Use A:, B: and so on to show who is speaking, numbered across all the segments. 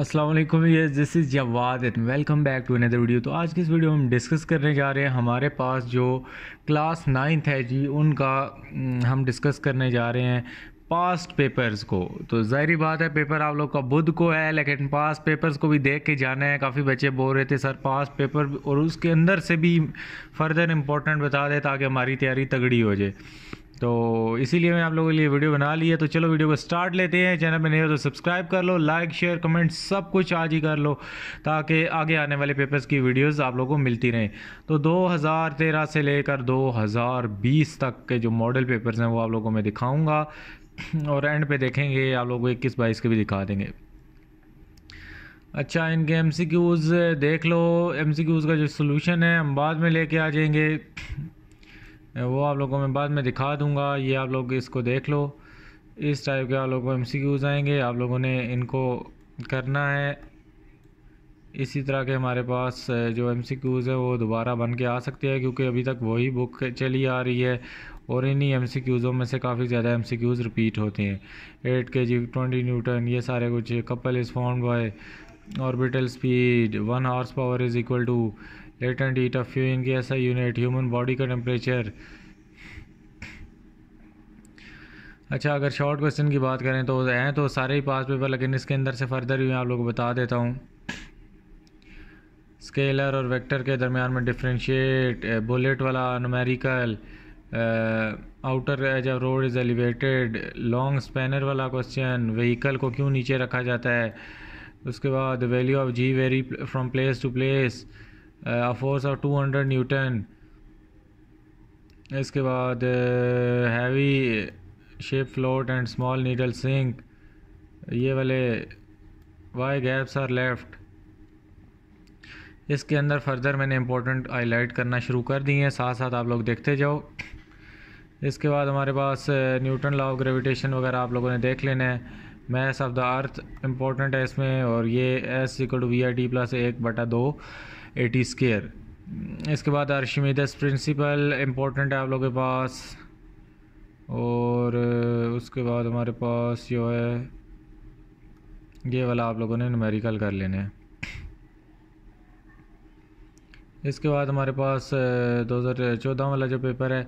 A: असलम ये this is Jawad and welcome back to another video तो आज की इस वीडियो में हम डिस्कस करने जा रहे हैं हमारे पास जो क्लास नाइन्थ है जी उनका हम्म, हम डिस्कस करने जा रहे हैं पास्ट पेपर्स को तो जाहिर बात है पेपर आप लोग का बुध को है लेकिन पास्ट पेपर्स को भी देख के जाना है काफ़ी बच्चे बोल रहे थे सर पास्ट पेपर और उसके अंदर से भी फर्दर इम्पोर्टेंट बता दें ताकि हमारी तैयारी तगड़ी हो जाए तो इसीलिए मैं आप लोगों के लिए वीडियो बना ली है तो चलो वीडियो को स्टार्ट लेते हैं चैनल में नहीं हो तो सब्सक्राइब कर लो लाइक शेयर कमेंट सब कुछ आज ही कर लो ताकि आगे आने वाले पेपर्स की वीडियोस आप लोगों को मिलती रहें तो 2013 से लेकर 2020 तक के जो मॉडल पेपर्स हैं वो आप लोगों को मैं दिखाऊँगा और एंड पे देखेंगे आप लोगों को इक्कीस बाईस के भी दिखा देंगे अच्छा इनके एम देख लो एम का जो सोल्यूशन है हम बाद में लेके आ जाएंगे वो आप लोगों में बाद में दिखा दूंगा ये आप लोग इसको देख लो इस टाइप के आप लोगों को एम सी क्यूज़ आएँगे आप लोगों ने इनको करना है इसी तरह के हमारे पास जो एम सी क्यूज़ है वो दोबारा बन के आ सकते हैं क्योंकि अभी तक वही बुक चली आ रही है और इन्हीं एम सी क्यूज़ों में से काफ़ी ज़्यादा एम सी क्यूज़ रिपीट होते हैं एट के जी ट्वेंटी न्यूटन ये सारे कुछ couple is form by orbital speed one horse power is equal to latent heat of few इनकी ऐसा यूनिट ह्यूमन बॉडी का टेम्परेचर अच्छा अगर शॉर्ट क्वेश्चन की बात करें तो हैं तो सारे ही पास पेपर लेकिन इसके अंदर से फर्दर भी मैं आप लोगों को बता देता हूँ स्केलर और वेक्टर के दरमियान में डिफ्रेंशिएट बुलेट वाला नमेरिकल आउटर जब road is elevated long spanner वाला क्वेश्चन व्हीकल को क्यों नीचे रखा जाता है उसके बाद value of g vary from place to place force of two hundred newton इसके बाद heavy shape float and small needle sink ये वाले वाई गैप्स आर लेफ्ट इसके अंदर फर्दर मैंने इम्पोर्टेंट हाईलाइट करना शुरू कर दिए हैं साथ साथ आप लोग देखते जाओ इसके बाद हमारे पास न्यूटन लॉ ऑफ ग्रेविटेशन वगैरह आप लोगों ने देख लेना है math of the earth important है इसमें और ये S equal to V I T plus एक बटा दो एटी स्केयर इसके बाद आर्शिमेदस प्रिंसिपल इम्पोर्टेंट है आप लोगों के पास और उसके बाद हमारे पास जो है ये वाला आप लोगों ने नमेरिकल कर लेने हैं इसके बाद हमारे पास 2014 वाला जो पेपर है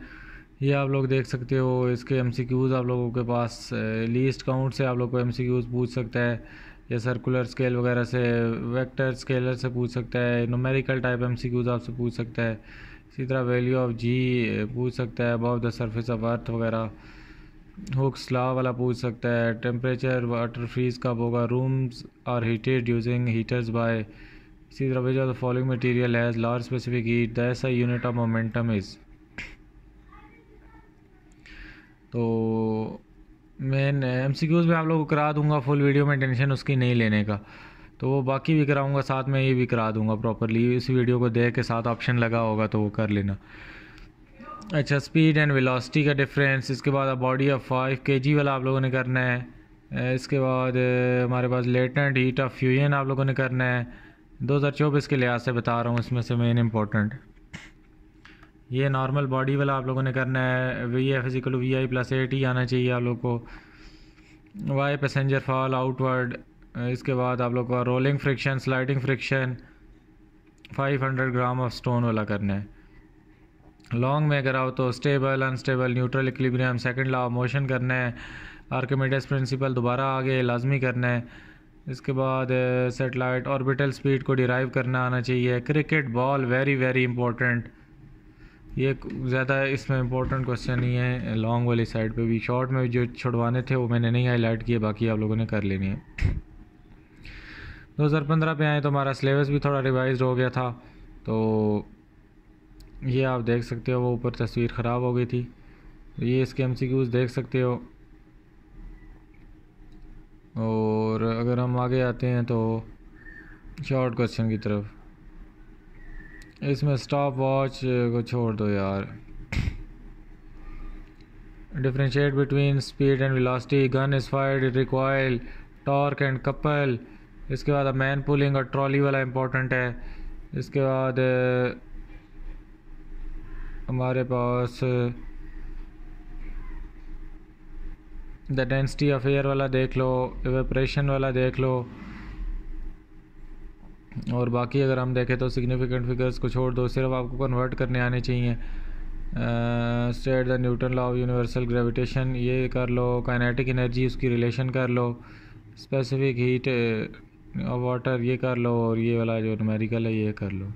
A: ये आप लोग देख सकते हो इसके एमसीक्यूज़ आप लोगों के पास लीस्ट काउंट से आप लोग को एमसीक्यूज़ पूछ सकता है या सर्कुलर स्केल वगैरह से वेक्टर स्केलर से पूछ सकता है numerical type M C Qs आपसे पूछ सकता है इसी तरह वैल्यू ऑफ जी पूछ सकता है above the surface of earth वगैरह हुक्स लॉ वाला पूछ सकता है टेम्परेचर वाटर फ्रीज कब होगा rooms are heated using heaters by इसी तरह which of the following material has large specific heat the ऐसा यूनिट ऑफ मोमेंटम इज़ तो मैं एम सी क्यूज़ भी आप लोगों को करा दूंगा फुल वीडियो में टेंशन उसकी नहीं लेने का तो वो बाकी भी कराऊंगा साथ में ये भी करा दूंगा प्रॉपरली इस वीडियो को देख के साथ ऑप्शन लगा होगा तो वो कर लेना अच्छा स्पीड एंड वेलोसिटी का डिफरेंस इसके बाद body of five k G वाला आप लोगों ने करना है इसके बाद हमारे पास लेटेंट हीट ऑफ फ्यूजन आप लोगों ने करना है चौबीस के लिहाज से बता रहा हूँ इसमें से मेन इम्पोर्टेंट ये नॉर्मल बॉडी वाला आप लोगों ने करना है V F physical V I plus at ही आना चाहिए आप लोग को वाई पैसेंजर फॉल आउटवर्ड इसके बाद आप लोग का rolling friction sliding friction 500 gram of stone वाला करना है लॉन्ग में कराओ तो stable unstable neutral equilibrium second law motion करना है आर्कमेडस प्रिंसिपल दोबारा आगे लाजमी करना है इसके बाद सेटेलाइट ऑर्बिटल स्पीड को डिराइव करना आना चाहिए cricket ball very very important ये ज़्यादा इसमें इंपॉर्टेंट क्वेश्चन नहीं है लॉन्ग वाली साइड पे भी शॉर्ट में जो छुड़वाने थे वो मैंने नहीं हाईलाइट किए बाकी आप लोगों ने कर लेनी है 2015 पे आए तो हमारा सिलेबस भी थोड़ा रिवाइज हो गया था तो ये आप देख सकते हो वो ऊपर तस्वीर ख़राब हो गई थी ये इसके एम देख सकते हो और अगर हम आगे आते हैं तो शॉर्ट क्वेश्चन की तरफ इसमें स्टॉप वॉच को छोड़ दो यार differentiate between speed and velocity gun is fired recoil torque and couple इसके बाद मैन पुलिंग और ट्रॉली वाला इम्पोर्टेंट है इसके बाद हमारे पास द डेंसिटी ऑफ एयर वाला देख लो एवेपरेशन वाला देख लो और बाकी अगर हम देखें तो सिग्निफिकेंट फिगर्स को छोड़ दो सिर्फ आपको कन्वर्ट करने आने चाहिए state the Newton law of universal gravitation ये कर लो काइनेटिक एनर्जी उसकी रिलेशन कर लो स्पेसिफिक हीट और वाटर ये कर लो और ये वाला जो न्यूमेरिकल है ये कर लो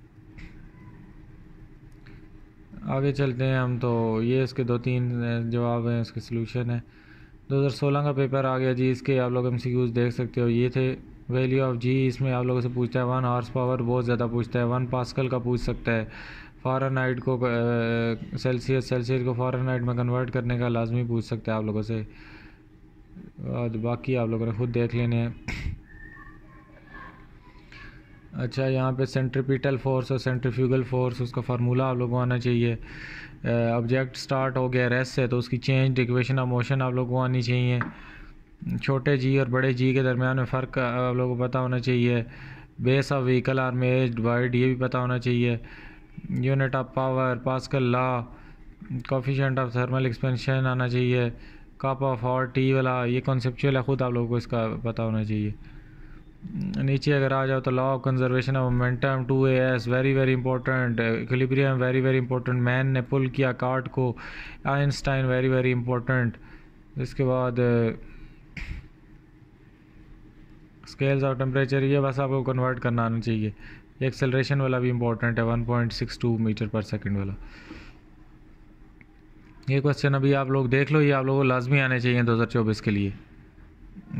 A: आगे चलते हैं हम तो ये इसके दो तीन जवाब हैं इसके सलूशन है 2016 का पेपर आ गया जी इसके आप लोग एम देख सकते हो ये थे वैल्यू ऑफ जी इसमें आप लोगों से पूछता है वन हॉर्स पावर बहुत ज़्यादा पूछता है वन पास्कल का पूछ सकता है फ़ारनहाइट को सेल्सियस सेल्सियस को फ़ारनहाइट में कन्वर्ट करने का लाजमी पूछ सकता है आप लोगों से और बाकी आप लोगों ने खुद देख लेने हैं अच्छा यहाँ पे सेंट्रिपिटल फोर्स और सेंट्रीफ्यूगल फोर्स उसका फार्मूला आप लोगों को आना चाहिए ऑब्जेक्ट स्टार्ट हो गया रेस्ट से तो उसकी चेंज इक्वेशन ऑफ मोशन आप लोगों को आनी चाहिए छोटे जी और बड़े जी के दरमियान में फ़र्क आप लोगों को पता होना चाहिए base of vehicle are made wide ये भी पता होना चाहिए unit of power Pascal law coefficient of thermal expansion आना चाहिए कप ऑफ हॉट टी वाला ये कॉन्सेप्चुअल है ख़ुद आप लोगों को इसका पता होना चाहिए नीचे अगर आ जाओ तो law of conservation of momentum two A S very very important equilibrium very very important man ने पुल किया कार्ट को आइंस्टाइन वेरी वेरी इंपॉर्टेंट इसके बाद स्केल्स और टेम्परेचर ये बस आपको कन्वर्ट करना आना चाहिए एक्सेलरेशन वाला भी इंपॉर्टेंट है one point six two meter per second वाला ये क्वेश्चन अभी आप लोग देख लो ये आप लोगों को लाजमी आने चाहिए दो हज़ार चौबीस के लिए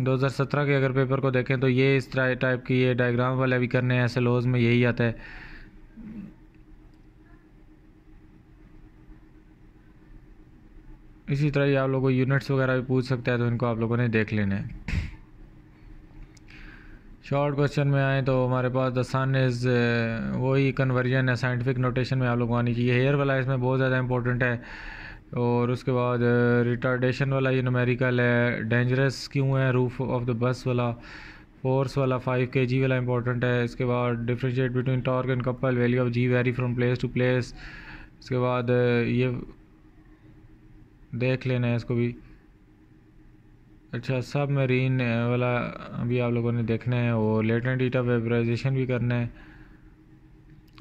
A: दो हज़ार सत्रह के अगर पेपर को देखें तो ये इस तरह टाइप की ये डायग्राम वाले भी करने हैं ऐसे लोज में यही आता है इसी तरह ये आप लोगों को यूनिट्स वगैरह भी पूछ सकता है तो इनको आप लोगों ने देख लेना है शॉर्ट क्वेश्चन में आए तो हमारे पास द सन इज़ वही कन्वर्जन है साइंटिफिक नोटेशन में आप लोगों को आनी चाहिए हेयर वाला इसमें बहुत ज़्यादा इंपॉर्टेंट है और उसके बाद रिटार्डेशन uh, वाला ये नोमेरिकल है डेंजरस क्यों है रूफ ऑफ द बस वाला फोर्स वाला फाइव के जी वाला इंपॉर्टेंट है इसके बाद differentiate between torque and couple value of g vary from place to place इसके बाद uh, ये देख लेना है इसको भी अच्छा सब मरीन वाला भी आप लोगों ने देखना है और लेटेंट डीटा वेबराइजेशन भी करना है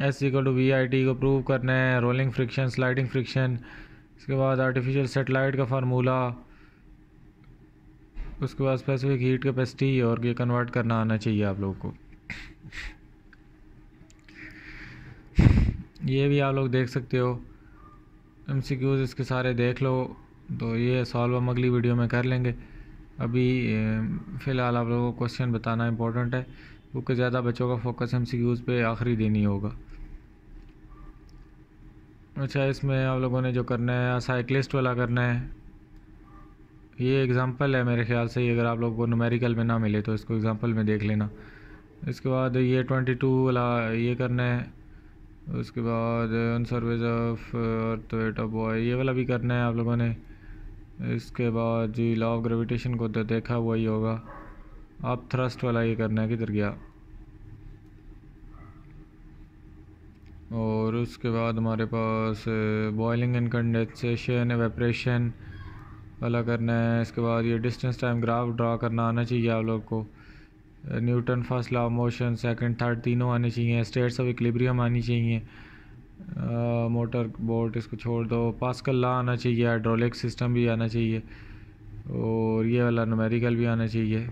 A: S equal to V I T को प्रूव करना है रोलिंग फ्रिक्शन स्लाइडिंग फ्रिक्शन इसके बाद आर्टिफिशियल सेटेलाइट का फार्मूला उसके बाद स्पेसिफिक हीट कैपेसिटी और ये कन्वर्ट करना आना चाहिए आप लोगों को ये भी आप लोग देख सकते हो एम इसके सारे देख लो तो ये सॉल्व हम अगली वीडियो में कर लेंगे अभी फ़िलहाल आप लोगों को क्वेश्चन बताना इम्पोर्टेंट है क्योंकि ज़्यादा बच्चों का फोकस एम सी क्यूज़ पर आखिरी देनी होगा अच्छा इसमें आप लोगों ने जो करना है साइकिलिस्ट वाला करना है ये एग्ज़ाम्पल है मेरे ख्याल से अगर आप लोगों को नमेरिकल में ना मिले तो इसको एग्ज़ाम्पल में देख लेना इसके बाद ये ट्वेंटी टू वाला ये करना है उसके बाद अनसर्विज ऑफ अर्थ बॉय ये वाला भी करना है आप लोगों ने इसके बाद जी लॉ ऑफ ग्रेविटेशन को तो देखा हुआ ही होगा आप थ्रस्ट वाला ये करना है किधर गया और उसके बाद हमारे पास बॉइलिंग एंड कंडेंसेशन वेपरेशन वाला करना है इसके बाद ये डिस्टेंस टाइम ग्राफ ड्रा करना आना चाहिए आप लोग को Newton first law motion second third तीनों आने चाहिए स्टेट्स ऑफ इक्लिब्रियम आनी चाहिए मोटर बोट इसको छोड़ दो पास्कल ला आना चाहिए हाइड्रोलिक सिस्टम भी आना चाहिए और ये वाला नमेरिकल भी आना चाहिए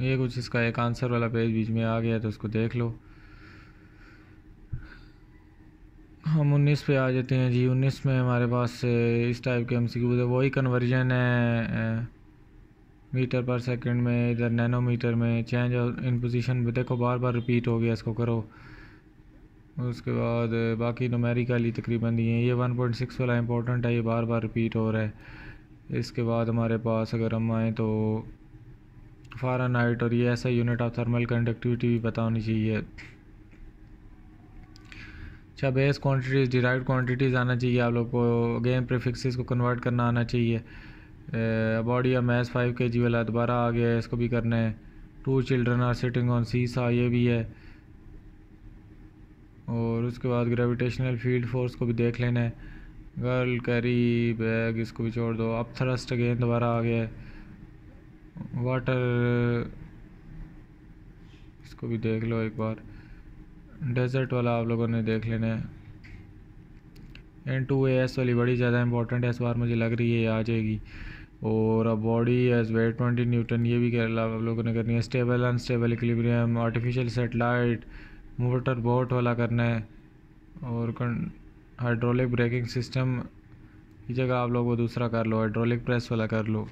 A: ये कुछ इसका एक आंसर वाला पेज बीच में आ गया तो उसको देख लो हम उन्नीस पे आ जाते हैं जी उन्नीस में हमारे पास इस टाइप के एम सी क्यूज़ है वही कन्वर्जन है मीटर पर सेकंड में इधर नैनोमीटर में चेंज इन पोजीशन देखो बार बार रिपीट हो गया इसको करो उसके बाद बाकी नोमेरिकली तकरीबन दिए ये वन पॉइंट सिक्स वाला इंपॉर्टेंट है ये बार बार रिपीट हो रहा है इसके बाद हमारे पास अगर हम आएँ तो फारन हाइट और ये ऐसा यूनिट ऑफ थर्मल कंडक्टिविटी भी पता होनी चाहिए अच्छा बेस क्वान्टिटीज़ डिराइव क्वान्टिटीज़ आना चाहिए आप लोग को गेम प्रीफिक्सेस को कन्वर्ट करना आना चाहिए बॉडी या मैथ फाइव के जी वाला दोबारा आ गया है इसको भी करना है two children are sitting on seesaw ये भी है और उसके बाद ग्रेविटेशनल फील्ड फोर्स को भी देख लेना है गर्ल कैरी बैग इसको भी छोड़ दो अब थ्रस्ट अगेन दोबारा आ गया है वाटर इसको भी देख लो एक बार डेजर्ट वाला आप लोगों ने देख लेना है एन टू ए एस वाली बड़ी ज़्यादा इंपॉर्टेंट है इस बार मुझे लग रही है ये आ जाएगी और a body has weight twenty newton ये भी रहा आप लोगों ने करनी है stable unstable equilibrium artificial satellite motor boat वाला करना है और हाइड्रोलिक ब्रेकिंग सिस्टम की जगह आप लोग वो दूसरा कर लो हाइड्रोलिक प्रेस वाला कर लो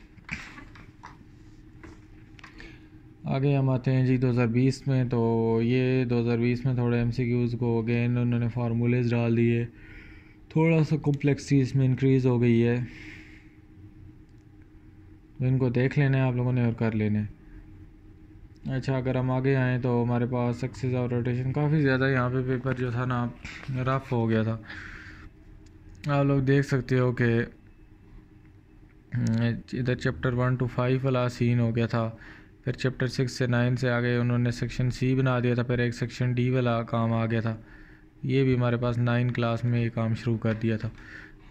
A: आगे हम आते हैं जी 2020 में तो ये 2020 में थोड़े एमसीक्यूज़ को अगेन उन्होंने फार्मूलेज डाल दिए थोड़ा सा कॉम्प्लेक्सिटी इसमें इंक्रीज़ हो गई है इनको देख लेना है आप लोगों ने और कर लेना है अच्छा अगर हम आगे आएँ तो हमारे पास सक्सेस और रोटेशन काफ़ी ज़्यादा यहाँ पे पेपर जो था ना रफ हो गया था आप लोग देख सकते हो कि हम्म, इधर चैप्टर वन टू फाइव वाला सीन हो गया था फिर चैप्टर सिक्स से नाइन से आगे उन्होंने सेक्शन सी बना दिया था फिर एक सेक्शन डी वाला काम आ गया था ये भी हमारे पास नाइन क्लास में ये काम शुरू कर दिया था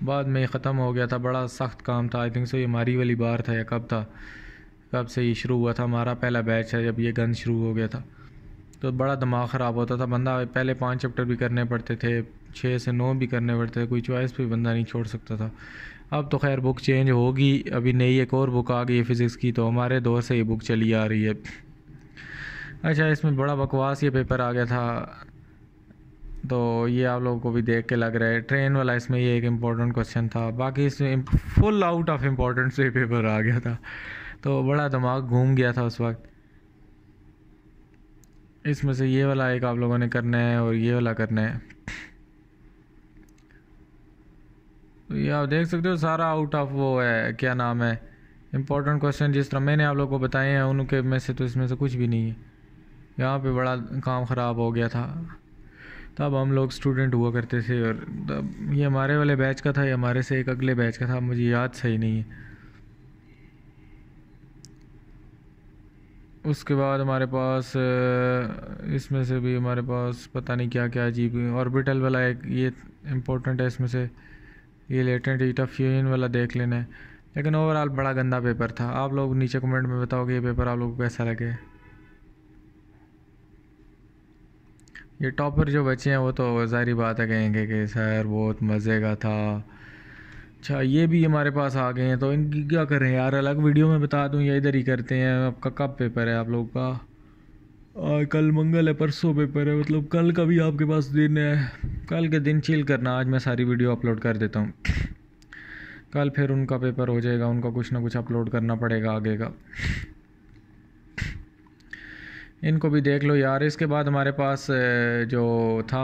A: बाद में ख़त्म हो गया था बड़ा सख्त काम था आई थिंक सो ये हमारी वाली बार था या कब था कब से ये शुरू हुआ था हमारा पहला बैच है जब ये गन शुरू हो गया था तो बड़ा दिमाग ख़राब होता था बंदा पहले पाँच चैप्टर भी करने पड़ते थे छः से नौ भी करने पड़ते थे कोई चॉइस भी बंदा नहीं छोड़ सकता था अब तो खैर बुक चेंज होगी अभी नई एक और बुक आ गई फ़िज़िक्स की तो हमारे दौर से ये बुक चली आ रही है अच्छा इसमें बड़ा बकवास ये पेपर आ गया था तो ये आप लोगों को भी देख के लग रहा है ट्रेन वाला इसमें ये एक इम्पॉर्टेंट क्वेश्चन था बाकी इसमें फुल आउट ऑफ इम्पोर्टेंस से पेपर आ गया था तो बड़ा दिमाग घूम गया था उस वक्त इसमें से ये वाला एक आप लोगों ने करना है और ये वाला करना है तो ये आप देख सकते हो सारा आउट ऑफ वो है क्या नाम है इम्पोर्टेंट क्वेश्चन जिस तरह मैंने आप लोग को बताए हैं उनके में से तो इसमें से कुछ भी नहीं है यहाँ पे बड़ा काम ख़राब हो गया था तब हम लोग स्टूडेंट हुआ करते थे और तब ये हमारे वाले बैच का था ये हमारे से एक अगले बैच का था मुझे याद सही नहीं है उसके बाद हमारे पास इसमें से भी हमारे पास पता नहीं क्या क्या अजीब ऑर्बिटल वाला एक ये इम्पोर्टेंट है इसमें से ये लेटेंट ईट ऑफ फ्यूजन वाला देख लेना है लेकिन ओवरऑल बड़ा गंदा पेपर था आप लोग नीचे कमेंट में बताओगे ये पेपर आप लोग को कैसा लगे ये टॉपर जो बचे हैं वो तो ज़ाहरी बात है कहेंगे कि सर बहुत मज़े का था अच्छा ये भी हमारे पास आ गए हैं तो इनकी क्या करें यार अलग वीडियो में बता दूं या इधर ही करते हैं आपका कब पेपर है आप लोग का आ, कल मंगल है परसों पेपर है मतलब कल का भी आपके पास दिन है कल के दिन चिल करना आज मैं सारी वीडियो अपलोड कर देता हूँ कल फिर उनका पेपर हो जाएगा उनका कुछ ना कुछ अपलोड करना पड़ेगा आगे का इनको भी देख लो यार इसके बाद हमारे पास जो था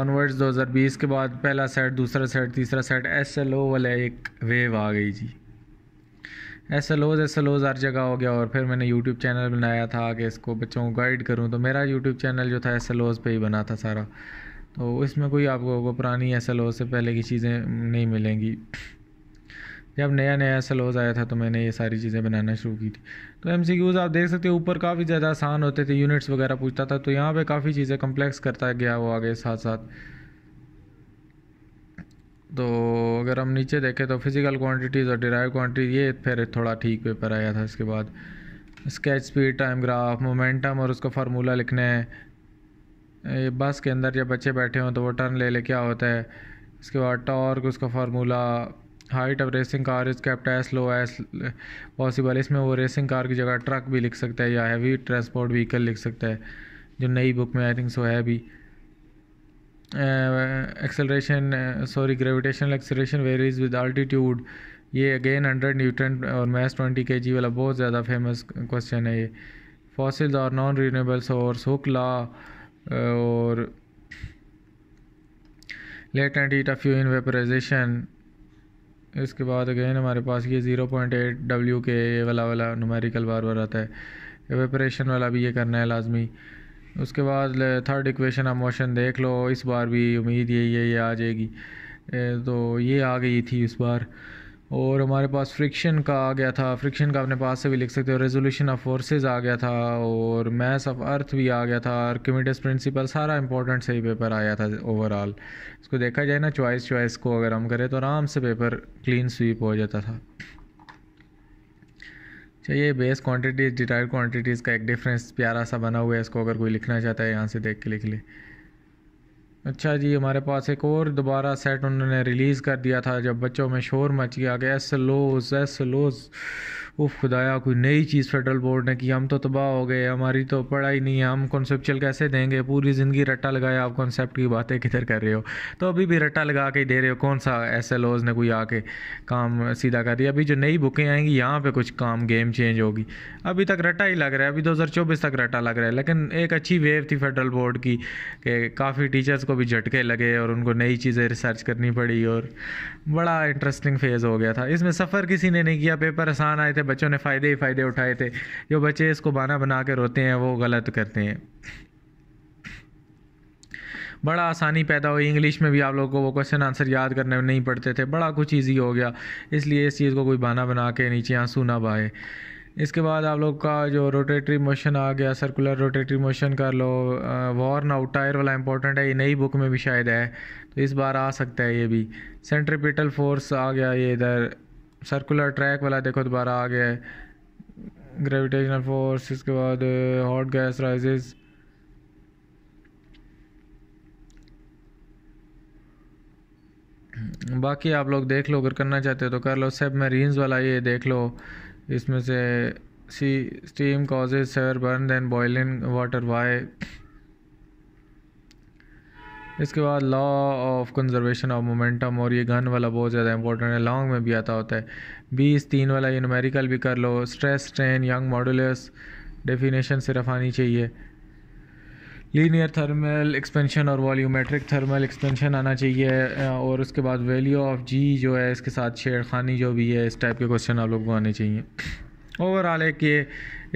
A: ऑनवर्ड्स 2020 के बाद पहला सेट दूसरा सेट तीसरा सेट एस एल ओ वाले एक वेव आ गई G S L Os S L Os हर जगह हो गया और फिर मैंने यूट्यूब चैनल बनाया था कि इसको बच्चों को गाइड करूँ तो मेरा यूट्यूब चैनल जो था एस एल ओज पर ही बना था सारा तो इसमें कोई आपको पुरानी एस एल ओ से पहले की चीज़ें नहीं मिलेंगी जब नया नया हो आया था तो मैंने ये सारी चीज़ें बनाना शुरू की थी तो एम सी क्यूज़ आप देख सकते हो ऊपर काफ़ी ज़्यादा आसान होते थे यूनिट्स वगैरह पूछता था तो यहाँ पे काफ़ी चीज़ें कम्प्लेक्स करता गया वो आगे साथ साथ तो अगर हम नीचे देखें तो फिज़िकल क्वान्टिटीज़ और डिराइव क्वांटिटी ये फिर थोड़ा ठीक पेपर आया था इसके बाद sketch speed time graph momentum और उसका फार्मूला लिखने ये बस के अंदर जब बच्चे बैठे हों तो वो टर्न ले ले क्या होता है इसके बाद टॉर्क उसका formula height of racing car is kept as low as possible इसमें वो रेसिंग कार की जगह ट्रक भी लिख सकता है या हैवी ट्रांसपोर्ट व्हीकल लिख सकता है जो नई बुक में आई थिंक सो है भी acceleration sorry gravitational acceleration varies with altitude ये अगेन हंड्रेड न्यूटन और मैथ ट्वेंटी के जी वाला बहुत ज़्यादा फेमस क्वेश्चन है ये फॉसिल्स और non renewable source Hooke's law और लेटेंट हीट ऑफ यू इन वेपराइजेशन इसके बाद अगेन हमारे पास ये ज़ीरो पॉइंट एट डब्ल्यू के ये वाला वाला नुमेरिकल बार बार आता है एवेपरेशन वाला भी ये करना है लाजमी उसके बाद थर्ड इक्वेशन आप मोशन देख लो इस बार भी उम्मीद यही है ये आ जाएगी तो ये आ गई थी इस बार और हमारे पास फ्रिक्शन का आ गया था फ्रिक्शन का अपने पास से भी लिख सकते हो रेजोल्यूशन ऑफ फोर्सेज आ गया था और मैथ ऑफ अर्थ भी आ गया था और कमिटस प्रिंसिपल सारा इंपॉर्टेंट सही पेपर आया था ओवरऑल इसको देखा जाए ना चॉइस चॉइस को अगर हम करें तो आराम से पेपर क्लीन स्वीप हो जाता था चाहिए बेस क्वान्टिटीज डिटाइल क्वान्टिटीज़ का एक डिफरेंस प्यारा सा बना हुआ है इसको अगर कोई लिखना चाहता है यहाँ से देख के लिख ले अच्छा जी हमारे पास एक और दोबारा सेट उन्होंने रिलीज़ कर दिया था जब बच्चों में शोर मच गया कि एस लोज एस लोज वो खुदाया कोई नई चीज़ फेडरल बोर्ड ने की हम तो तबाह हो गए हमारी तो पढ़ाई नहीं है हम कॉन्सेप्चुअल कैसे देंगे पूरी ज़िंदगी रट्टा लगाया आप कॉन्सेप्ट की बातें किधर कर रहे हो तो अभी भी रट्टा लगा के ही दे रहे हो कौन सा एस एल ओज़ ने कोई आके काम सीधा कर दिया अभी जो नई बुकें आएंगी यहाँ पर कुछ काम गेम चेंज होगी अभी तक रट्टा ही लग रहा है अभी दो हज़ार चौबीस तक रट्टा लग रहा है लेकिन एक अच्छी वेव थी फेडरल बोर्ड की कि काफ़ी टीचर्स को भी झटके लगे और उनको नई चीज़ें रिसर्च करनी पड़ी और बड़ा इंटरेस्टिंग फेज़ हो गया था इसमें सफ़र किसी ने नहीं किया पेपर आसान आए थे थे बच्चों ने फ़ायदे ही फ़ायदे उठाए थे जो बच्चे इसको बहाना बना के रोते हैं वो गलत करते हैं बड़ा आसानी पैदा हुई इंग्लिश में भी आप लोगों को वो क्वेश्चन आंसर याद करने में नहीं पड़ते थे बड़ा कुछ ईजी हो गया इसलिए इस चीज़ को कोई बहाना बना के नीचे आंसू ना बहाए इसके बाद आप लोग का जो रोटेटरी मोशन आ गया सर्कुलर रोटेटरी मोशन कर लो वॉर्न आउट टायर वाला इंपॉर्टेंट है ये नई बुक में भी शायद है तो इस बार आ सकता है ये भी सेंट्रीपिटल फोर्स आ गया ये इधर सर्कुलर ट्रैक वाला देखो दोबारा आ गया है ग्रेविटेशनल फोर्स इसके बाद हॉट गैस राइजेस बाकी आप लोग देख लो अगर करना चाहते हो तो कर लो सब मरीन्स वाला ये देख लो इसमें से सी steam causes severe burn than boiling water why इसके बाद law of conservation of momentum और ये घन वाला बहुत ज़्यादा इंपॉर्टेंट है लॉन्ग में भी आता होता है बीस तीन वाला यूनमेरिकल भी कर लो stress strain Young modulus definition सिर्फ आनी चाहिए लीनियर थर्मल एक्सपेंशन और वॉल्यूमेट्रिक थर्मल एक्सपेंशन आना चाहिए और उसके बाद वैल्यू ऑफ जी जो है इसके साथ छेड़खानी जो भी है इस टाइप के क्वेश्चन आप लोग को आने चाहिए ओवरऑल एक ये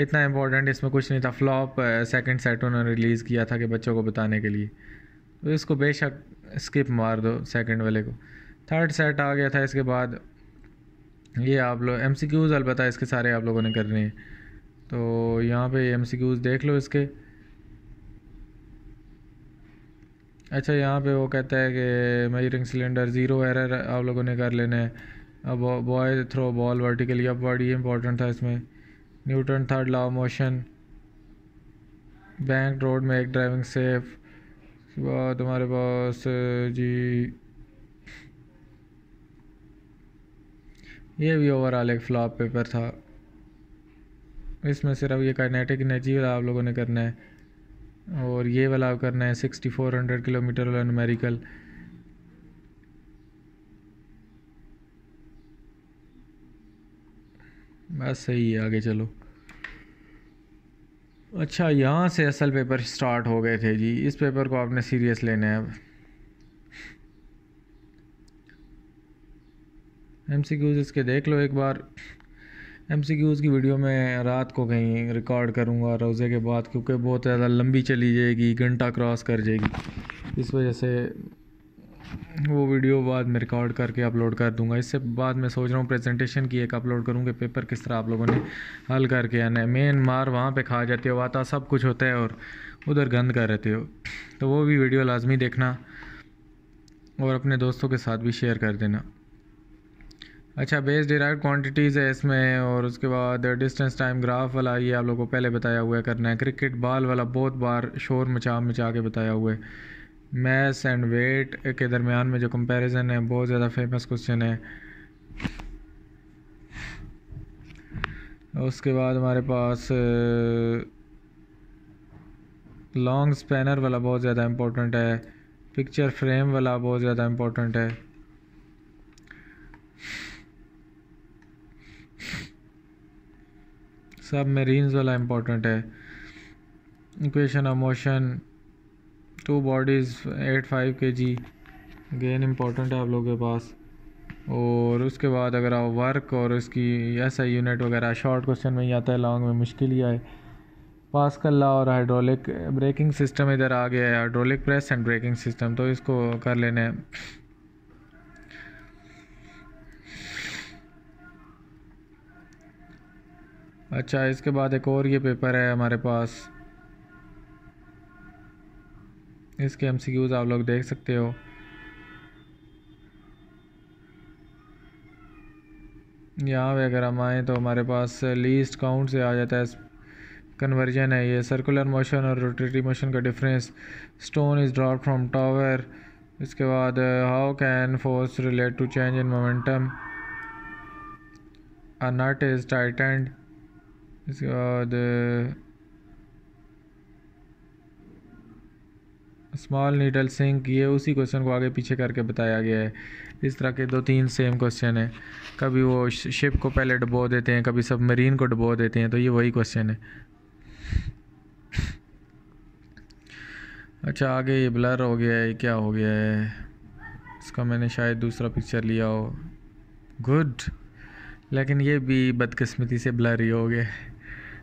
A: इतना इम्पोर्टेंट इसमें कुछ नहीं था फ्लॉप सेकंड सेट उन्होंने रिलीज़ किया था कि बच्चों को बताने के लिए तो इसको बेशक स्किप मार दो सेकंड वाले को थर्ड सेट आ गया था इसके बाद ये आप लोग एम सी क्यूज़ अलबत् इसके सारे आप लोगों ने करने हैं तो यहाँ पे एम सी क्यूज़ देख लो इसके अच्छा यहाँ पे वो कहता है कि मेजरिंग सिलेंडर ज़ीरो एरर आप लोगों ने कर लेने हैं अब बॉय थ्रो बॉल वर्टिकली अब बॉडी इंपॉर्टेंट था इसमें Newton third law motion bank road में एक ड्राइविंग सेफ उसके बाद हमारे पास जी ये भी ओवरऑल एक फ्लॉप पेपर था इसमें सिर्फ ये काइनेटिक एनर्जी वाला आप लोगों ने करना है और ये वाला आप करना है सिक्सटी फोर हंड्रेड किलोमीटर वाला न्यूमेरिकल बस सही है आगे चलो अच्छा यहाँ से असल पेपर स्टार्ट हो गए थे जी इस पेपर को आपने सीरियस लेना है अब एम सी क्यूज़ इसके देख लो एक बार एम सी क्यूज़ की वीडियो में रात को कहीं रिकॉर्ड करूँगा रोज़े के बाद क्योंकि बहुत ज़्यादा लंबी चली जाएगी घंटा क्रॉस कर जाएगी इस वजह से वो वीडियो बाद में रिकॉर्ड करके अपलोड कर दूंगा इससे बाद मैं सोच रहा हूँ प्रेजेंटेशन की एक अपलोड करूँ कि पेपर किस तरह आप लोगों ने हल करके आना है मेन मार वहाँ पे खा जाती हो वाता सब कुछ होता है और उधर गंद कर रहते हो तो वो भी वीडियो लाजमी देखना और अपने दोस्तों के साथ भी शेयर कर देना अच्छा बेस डिराइव क्वांटिटीज़ है इसमें और उसके बाद डिस्टेंस टाइम ग्राफ वाला ये आप लोगों को पहले बताया हुआ है करना है क्रिकेट बॉल वाला बहुत बार शोर मचा मचा के बताया हुआ है मैथ्स एंड वेट के दरमियान में जो कंपैरिजन है बहुत ज़्यादा फेमस क्वेश्चन है उसके बाद हमारे पास लॉन्ग स्पैनर वाला बहुत ज़्यादा इम्पोर्टेंट है पिक्चर फ्रेम वाला बहुत ज़्यादा इम्पोर्टेंट है सब मेरीन्स वाला इम्पोर्टेंट है equation of motion two bodies at five k g gain important है आप लोगों के पास और उसके बाद अगर आप वर्क और उसकी ऐसा यूनिट वगैरह शॉर्ट क्वेश्चन में ही आता है लॉन्ग में मुश्किल ही आए पास कर ला और हाइड्रोलिक ब्रेकिंग सिस्टम इधर आ गया है hydraulic press and braking system तो इसको कर लेने अच्छा इसके बाद एक और ये पेपर है हमारे पास इसके एम आप लोग देख सकते हो यहाँ पे अगर हम आएँ तो हमारे पास लीस्ट काउंट से आ जाता है कन्वर्जन है ये सर्कुलर मोशन और रोटेटरी मोशन का difference stone is drop from tower इसके बाद how can force relate to change in momentum a nut is tightened इसके बाद uh, स्मॉल नीडल सिंक ये उसी क्वेश्चन को आगे पीछे करके बताया गया है इस तरह के दो तीन सेम क्वेश्चन है कभी वो शिप को पहले डबो देते हैं कभी सब मरीन को डबो देते हैं तो ये वही क्वेश्चन है अच्छा आगे ये ब्लर हो गया है क्या हो गया है इसका मैंने शायद दूसरा पिक्चर लिया हो गुड लेकिन ये भी बदकिस्मती से ब्लर ही हो गया है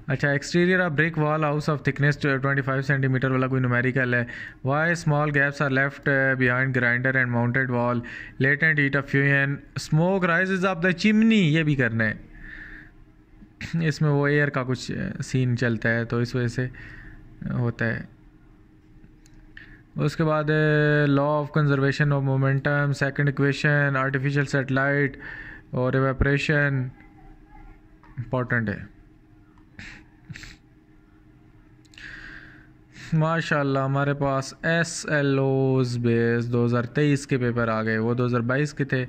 A: अच्छा exterior of brick wall house of thickness twenty five centimetre वाला कोई न्यूमेरिकल है why small gaps are left behind girder and mounted wall latent heat of fusion smoke rise of the chimney ये भी करना है इसमें वो air का कुछ सीन uh, चलता है तो इस वजह से uh, होता है उसके बाद law of conservation of momentum second equation artificial satellite और एवेपरेशन इम्पॉर्टेंट है माशाल्लाह हमारे पास एस एल ओज बेस तेईस के पेपर आ गए वो 2022 के थे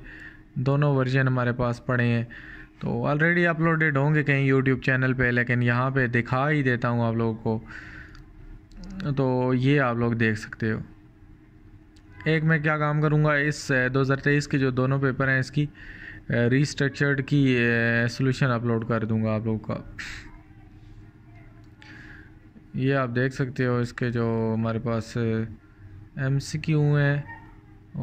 A: दोनों वर्जन हमारे पास पड़े हैं तो ऑलरेडी अपलोडेड होंगे कहीं यूट्यूब चैनल पे लेकिन यहाँ पे दिखा ही देता हूँ आप लोगों को तो ये आप लोग देख सकते हो एक मैं क्या काम करूँगा इस 2023 के जो दोनों पेपर हैं इसकी रीस्ट्रक्चर्ड की सोल्यूशन अपलोड कर दूँगा आप लोगों का ये आप देख सकते हो इसके जो हमारे पास एम सी क्यू हैं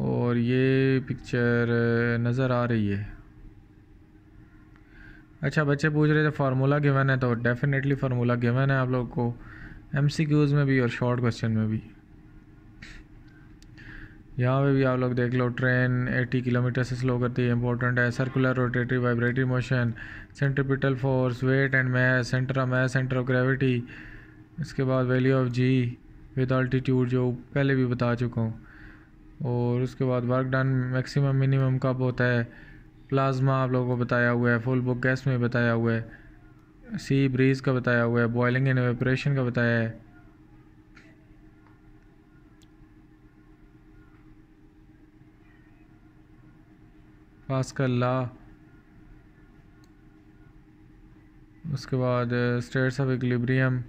A: और ये पिक्चर नज़र आ रही है अच्छा बच्चे पूछ रहे थे फार्मूला गिवन है तो डेफिनेटली फार्मूला गिवन है आप लोग को एम सी क्यूज़ में भी और शॉर्ट क्वेश्चन में भी यहाँ पे भी आप लोग देख लो ट्रेन 80 किलोमीटर से स्लो करती है इंपॉर्टेंट है circular rotatory vibratory motion centripetal force weight and mass centre of mass centre of gravity इसके बाद value of g with altitude जो पहले भी बता चुका हूँ और उसके बाद वर्क डन मैक्सिमम मिनिमम कब होता है प्लाज्मा आप लोगों को बताया हुआ है फुल बुक गैस में बताया हुआ है सी ब्रीज का बताया हुआ है बॉयलिंग एंड वेपरेशन का बताया है भास्कर ला उसके बाद states of equilibrium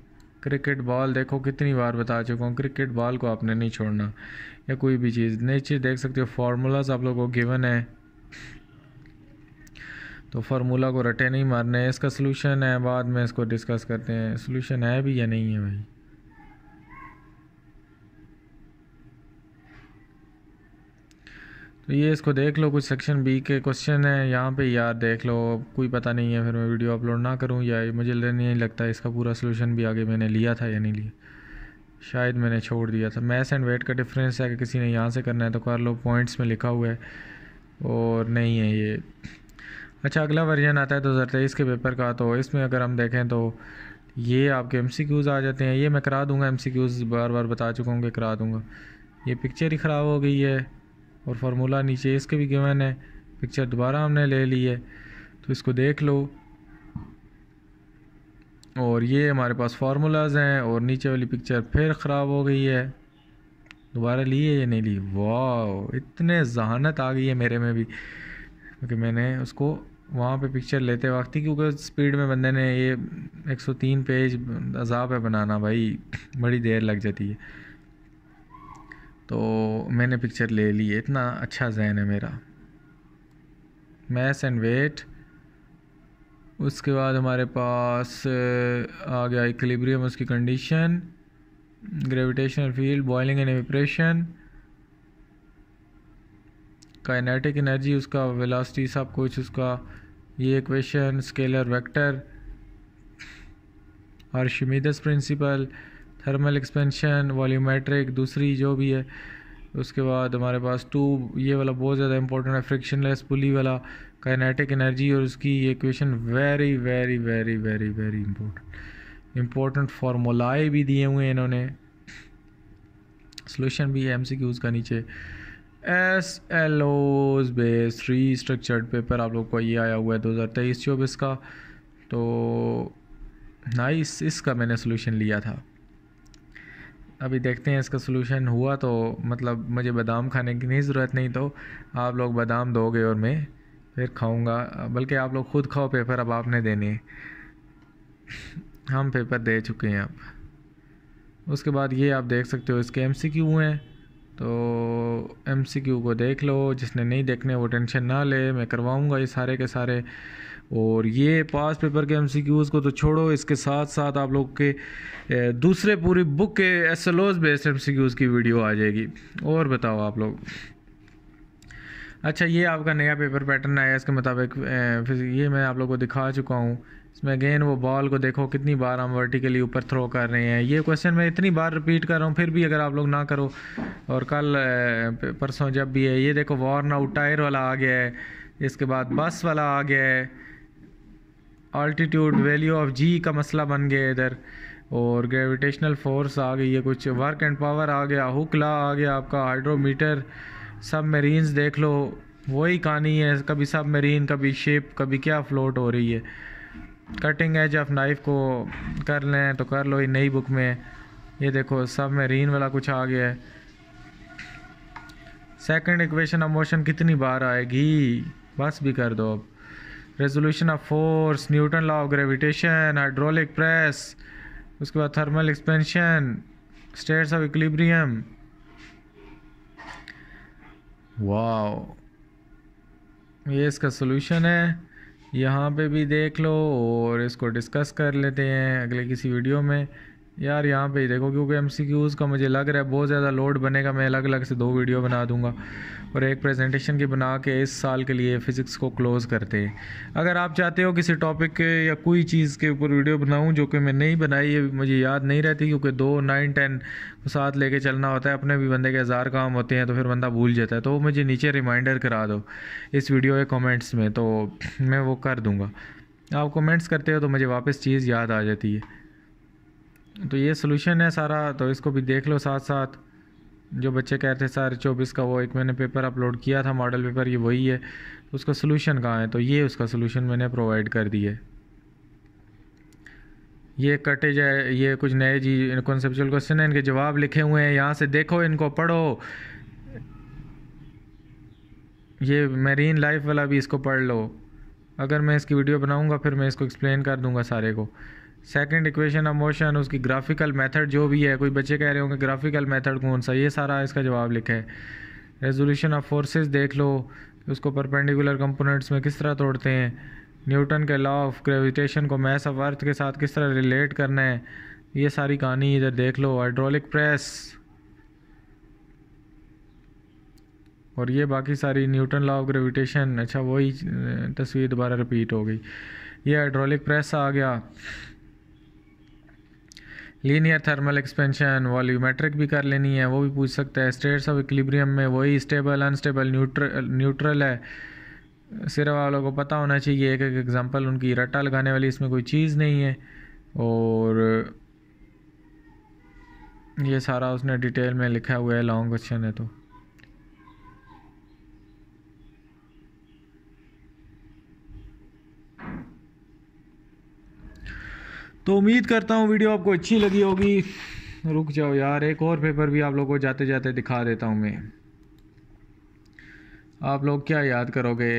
A: cricket ball देखो कितनी बार बता चुका हूँ क्रिकेट बॉल को आपने नहीं छोड़ना या कोई भी चीज़ नीचे देख सकते हो फार्मूलाज आप लोगों को गिवन है तो फार्मूला को रटे नहीं मारने इसका सोल्यूशन है बाद में इसको डिस्कस करते हैं सोल्यूशन है भी या नहीं है भाई तो ये इसको देख लो कुछ सेक्शन बी के क्वेश्चन है यहाँ पे यार देख लो कोई पता नहीं है फिर मैं वीडियो अपलोड ना करूँ या मुझे नहीं लगता इसका पूरा सोल्यूशन भी आगे मैंने लिया था या नहीं लिया शायद मैंने छोड़ दिया था मैथ एंड वेट का डिफरेंस है कि किसी ने यहाँ से करना है तो कर लो पॉइंट्स में लिखा हुआ है और नहीं है ये अच्छा अगला वर्जन आता है दो हज़ार तेईस के पेपर का तो इसमें अगर हम देखें तो ये आपके एम सी क्यूज़ आ जाते हैं ये मैं करा दूँगा एम सी क्यूज़ बार बार बता चुका हूँ कि करा दूँगा ये पिक्चर ही ख़राब हो गई है और फार्मूला नीचे इसके भी गिवन है पिक्चर दोबारा हमने ले ली है तो इसको देख लो और ये हमारे पास फार्मूलाज हैं और नीचे वाली पिक्चर फिर ख़राब हो गई है दोबारा ली है या नहीं ली वाह इतने जहानत आ गई है मेरे में भी क्योंकि मैंने उसको वहाँ पे पिक्चर लेते वक्त ही क्योंकि स्पीड में बंदे ने ये 103 पेज अजाब है बनाना भाई बड़ी देर लग जाती है तो मैंने पिक्चर ले ली इतना अच्छा जहन है मेरा मैस एंड वेट उसके बाद हमारे पास आ गया इक्लिब्रियम उसकी condition gravitational field boiling and evaporation kinetic energy उसका वेलोसिटी सब कुछ उसका ये इक्वेशन स्केलर वेक्टर और Archimedes principle thermal expansion volumetric दूसरी जो भी है उसके बाद हमारे पास टूब ये वाला बहुत ज़्यादा इंपॉर्टेंट है फ्रिक्शनलेस पुली वाला काइनेटिक एनर्जी और उसकी ये question very very very very very important important formulae भी दिए हुए हैं इन्होंने सोल्यूशन भी एम सी क्यूज़ का नीचे S L Os based restructured paper आप लोग को ये आया हुआ है दो हज़ार तेईस चौबीस का तो नाइस इसका मैंने सोल्यूशन लिया था अभी देखते हैं इसका सोलूशन हुआ तो मतलब मुझे बादाम खाने की नहीं ज़रूरत नहीं तो आप लोग बादाम दोगे और मैं फिर खाऊंगा बल्कि आप लोग खुद खाओ पेपर अब आपने देने हम पेपर दे चुके हैं अब उसके बाद ये आप देख सकते हो इसके एम सी क्यू हैं तो एम सी क्यू को देख लो जिसने नहीं देखने वो टेंशन ना ले मैं करवाऊँगा ये सारे के सारे और ये पास पेपर के एमसीक्यूज़ को तो छोड़ो इसके साथ साथ आप लोग के दूसरे पूरी बुक के S L Os based M की वीडियो आ जाएगी और बताओ आप लोग अच्छा ये आपका नया पेपर पैटर्न आया इसके मुताबिक फिर ये मैं आप लोग को दिखा चुका हूँ इसमें अगेन वो बॉल को देखो कितनी बार हम वर्टिकली ऊपर थ्रो कर रहे हैं ये क्वेश्चन मैं इतनी बार रिपीट कर रहा हूँ फिर भी अगर आप लोग ना करो और कल परसों जब भी है ये देखो वॉर्न आउट टायर वाला आ गया है इसके बाद बस वाला आ गया है अल्टीट्यूड वैल्यू ऑफ जी का मसला बन गया इधर और ग्रेविटेशनल फोर्स आ गई है कुछ वर्क एंड पावर आ गया ला आ गया आपका हाइड्रोमीटर सब मरीन्स देख लो वही कहानी है कभी सब मरीन कभी शेप कभी क्या फ्लोट हो रही है कटिंग एज ऑफ नाइफ को कर लें तो कर लो ये नई बुक में ये देखो सब मरीन वाला कुछ आ गया है सेकेंड इक्वेशन ऑफ मोशन कितनी बार आएगी बस भी कर दो अब resolution of force Newton law of gravitation hydraulic press उसके बाद thermal expansion states of equilibrium wow ये इसका सोल्यूशन है यहाँ पे भी देख लो और इसको डिस्कस कर लेते हैं अगले किसी वीडियो में यार यहाँ पे ही देखो क्योंकि एम सी क्यूज़ का मुझे लग रहा है बहुत ज़्यादा लोड बनेगा मैं अलग अलग से दो वीडियो बना दूंगा और एक प्रेजेंटेशन की बना के इस साल के लिए फ़िज़िक्स को क्लोज़ करते हैं अगर आप चाहते हो किसी टॉपिक के या कोई चीज़ के ऊपर वीडियो बनाऊँ जो कि मैं नहीं बनाई है मुझे याद नहीं रहती क्योंकि दो नाइन टेन साथ लेके चलना होता है अपने भी बंदे के हज़ार काम होते हैं तो फिर बंदा भूल जाता है तो मुझे नीचे रिमाइंडर करा दो इस वीडियो के कॉमेंट्स में तो मैं वो कर दूँगा आप कमेंट्स करते हो तो मुझे वापस चीज़ याद आ जाती है तो ये सोल्यूशन है सारा तो इसको भी देख लो साथ साथ जो बच्चे कह रहे थे सर चौबीस का वो एक मैंने पेपर अपलोड किया था मॉडल पेपर ये वही है तो उसका सोल्यूशन कहाँ है तो ये उसका सोल्यूशन मैंने प्रोवाइड कर दिया है ये कटे जाए ये कुछ नए जी कॉन्सेप्चुअल क्वेश्चन है इनके जवाब लिखे हुए हैं यहाँ से देखो इनको पढ़ो ये मेरीन लाइफ वाला भी इसको पढ़ लो अगर मैं इसकी वीडियो बनाऊंगा फिर मैं इसको एक्सप्लेन कर दूंगा सारे को सेकंड इक्वेशन ऑफ मोशन उसकी ग्राफिकल मेथड जो भी है कोई बच्चे कह रहे होंगे ग्राफिकल मेथड कौन सा ये सारा इसका जवाब लिखा है रेजोल्यूशन ऑफ फोर्सेस देख लो उसको परपेंडिकुलर कंपोनेंट्स में किस तरह तोड़ते हैं न्यूटन के लॉ ऑफ ग्रेविटेशन को मैस ऑफ अर्थ के साथ किस तरह रिलेट करना है ये सारी कहानी इधर देख लो हाइड्रोलिक प्रेस और ये बाकी सारी न्यूटन लॉ ऑफ ग्रेविटेशन अच्छा वही तस्वीर दोबारा रिपीट हो गई ये हाइड्रोलिक प्रेस आ गया लीनियर थर्मल एक्सपेंशन वॉल्यूमेट्रिक भी कर लेनी है वो भी पूछ सकता है स्टेट्स ऑफ इक्लिब्रियम में वही स्टेबल अनस्टेबल न्यूट्रल न्यूट्रल है सिर्फ वालों को पता होना चाहिए एक एक एग्ज़ाम्पल उनकी रट्टा लगाने वाली इसमें कोई चीज़ नहीं है और ये सारा उसने डिटेल में लिखा हुआ है लॉन्ग क्वेश्चन है तो तो उम्मीद करता हूँ वीडियो आपको अच्छी लगी होगी रुक जाओ यार एक और पेपर भी आप लोगों को जाते जाते दिखा देता हूँ मैं आप लोग क्या याद करोगे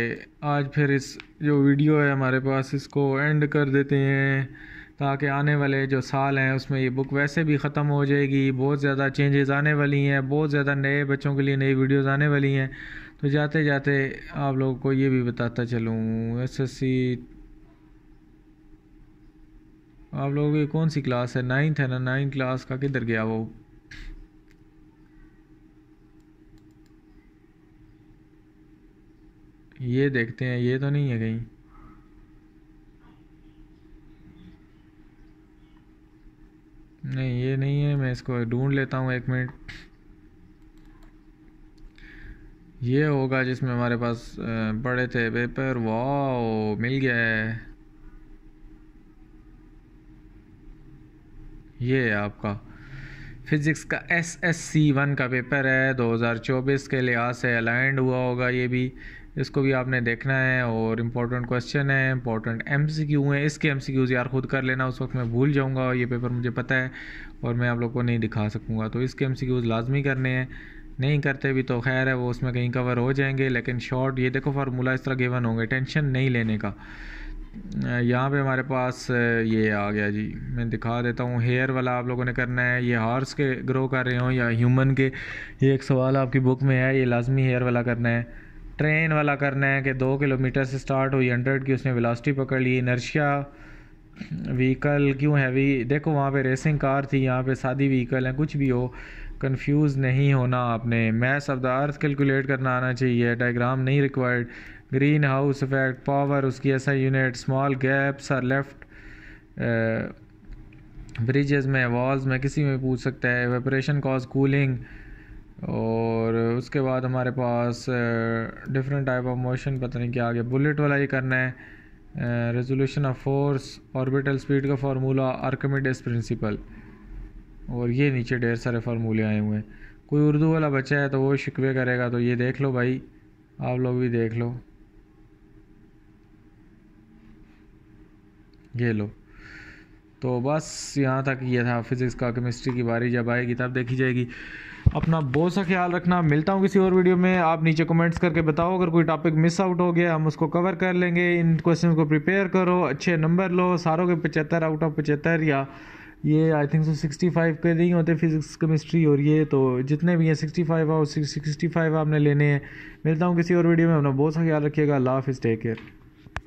A: आज फिर इस जो वीडियो है हमारे पास इसको एंड कर देते हैं ताकि आने वाले जो साल हैं उसमें ये बुक वैसे भी ख़त्म हो जाएगी बहुत ज़्यादा चेंजेस आने वाली हैं बहुत ज़्यादा नए बच्चों के लिए नई वीडियोस आने वाली हैं तो जाते जाते आप लोगों को ये भी बताता चलूँ एस एस सी आप लोगों की कौन सी क्लास है नाइन्थ है ना नाइन्थ क्लास का किधर गया वो ये देखते हैं ये तो नहीं है कहीं नहीं ये नहीं है मैं इसको ढूंढ लेता हूँ एक मिनट ये होगा जिसमें हमारे पास पड़े थे पेपर वाह मिल गया है ये है आपका फिज़िक्स का एस एस सी वन का पेपर है 2024 के लिहाज से अलाइंड हुआ होगा ये भी इसको भी आपने देखना है और इम्पोर्टेंट क्वेश्चन है इम्पोर्टेंट एम सी क्यू हैं इसके एम सी क्यूज़ यार खुद कर लेना उस वक्त मैं भूल जाऊँगा और ये पेपर मुझे पता है और मैं आप लोग को नहीं दिखा सकूँगा तो इसके एम सी क्यूज़ लाजमी करने हैं नहीं करते भी तो खैर है वो उसमें कहीं कवर हो जाएंगे लेकिन शॉर्ट ये देखो फार्मूला इस तरह गिवन होंगे टेंशन नहीं लेने का यहाँ पे हमारे पास ये आ गया जी मैं दिखा देता हूँ हेयर वाला आप लोगों ने करना है ये हॉर्स के ग्रो कर रहे हो या ह्यूमन के ये एक सवाल आपकी बुक में है ये लाजमी हेयर वाला करना है ट्रेन वाला करना है कि दो किलोमीटर से स्टार्ट हुई हंड्रेड की उसने वेलोसिटी पकड़ ली इनर्शिया व्हीकल क्यों हैवी देखो वहाँ पे रेसिंग कार थी यहाँ पे सादी व्हीकल है कुछ भी हो कंफ्यूज नहीं होना आपने mass of the earth calculate करना आना चाहिए डायग्राम नहीं required greenhouse effect power उसकी ऐसा यूनिट स्मॉल गैप्स और लेफ्ट ब्रिजेस में वॉल्स में किसी में पूछ सकता है वेपरेशन कॉज कूलिंग और उसके बाद हमारे पास डिफरेंट टाइप ऑफ मोशन पता नहीं क्या आगे बुलेट वाला ही करना है resolution of force orbital speed का फार्मूला आर्कमिडेस प्रिंसिपल और ये नीचे ढेर सारे फार्मूले आए हुए हैं कोई उर्दू वाला बच्चा है तो वो शिकवे करेगा तो ये देख लो भाई आप लोग भी देख लो ये लो तो बस यहाँ तक ये था फिज़िक्स का केमिस्ट्री की बारी जब आएगी तब देखी जाएगी अपना बहुत सा ख्याल रखना मिलता हूँ किसी और वीडियो में आप नीचे कमेंट्स करके बताओ अगर कोई टॉपिक मिस आउट हो गया हम उसको कवर कर लेंगे इन क्वेश्चन को प्रिपेयर करो अच्छे नंबर लो सारों के पचहत्तर आउट ऑफ पचहत्तर या ये I think so sixty five के नहीं होते फिजिक्स केमिस्ट्री और ये तो जितने भी हैं सिक्सटी फाइव आओ सिक्सटी फाइव आपने लेने हैं मिलता हूँ किसी और वीडियो में अपना बहुत सा ख्याल रखिएगा लाफ इज़ टेक केयर